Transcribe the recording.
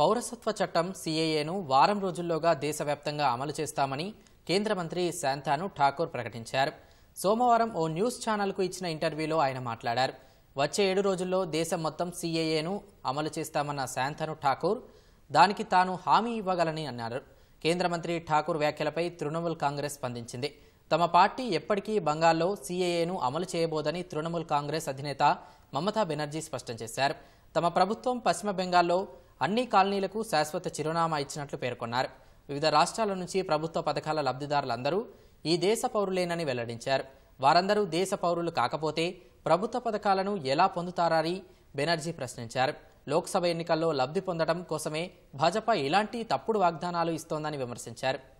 పౌరసత్వ చట్టం సీఏఏను వారం రోజుల్లోగా దేశవ్యాప్తంగా అమలు చేస్తామని కేంద్ర మంత్రి శాంతాను ఠాకూర్ ప్రకటించారు సోమవారం ఓ న్యూస్ ఛానల్కు ఇచ్చిన ఇంటర్వ్యూలో ఆయన మాట్లాడారు వచ్చే ఏడు రోజుల్లో దేశం మొత్తం సీఏఏను అమలు చేస్తామన్న శాంతాను ఠాకూర్ దానికి తాను హామీ ఇవ్వగలని అన్నారు కేంద్ర మంత్రి ఠాకూర్ వ్యాఖ్యలపై తృణమూల్ కాంగ్రెస్ స్పందించింది తమ పార్టీ ఎప్పటికీ బంగాల్లో సీఏఏను అమలు చేయబోదని తృణమూల్ కాంగ్రెస్ అధినేత మమతా బెనర్జీ స్పష్టం చేశారు తమ ప్రభుత్వం పశ్చిమ బెంగాల్లో అన్ని కాలనీలకు శాశ్వత చిరునామా ఇచ్చినట్లు పేర్కొన్నారు వివిధ రాష్ట్రాల నుంచి ప్రభుత్వ పథకాల లబ్ధిదారులందరూ ఈ దేశ పౌరులేనని వెల్లడించారు వారందరూ దేశ పౌరులు కాకపోతే ప్రభుత్వ పథకాలను ఎలా పొందుతారని బెనర్జీ ప్రశ్నించారు లోక్సభ ఎన్నికల్లో లబ్ధి పొందడం కోసమే భాజపా ఇలాంటి తప్పుడు వాగ్దానాలు ఇస్తోందని విమర్శించారు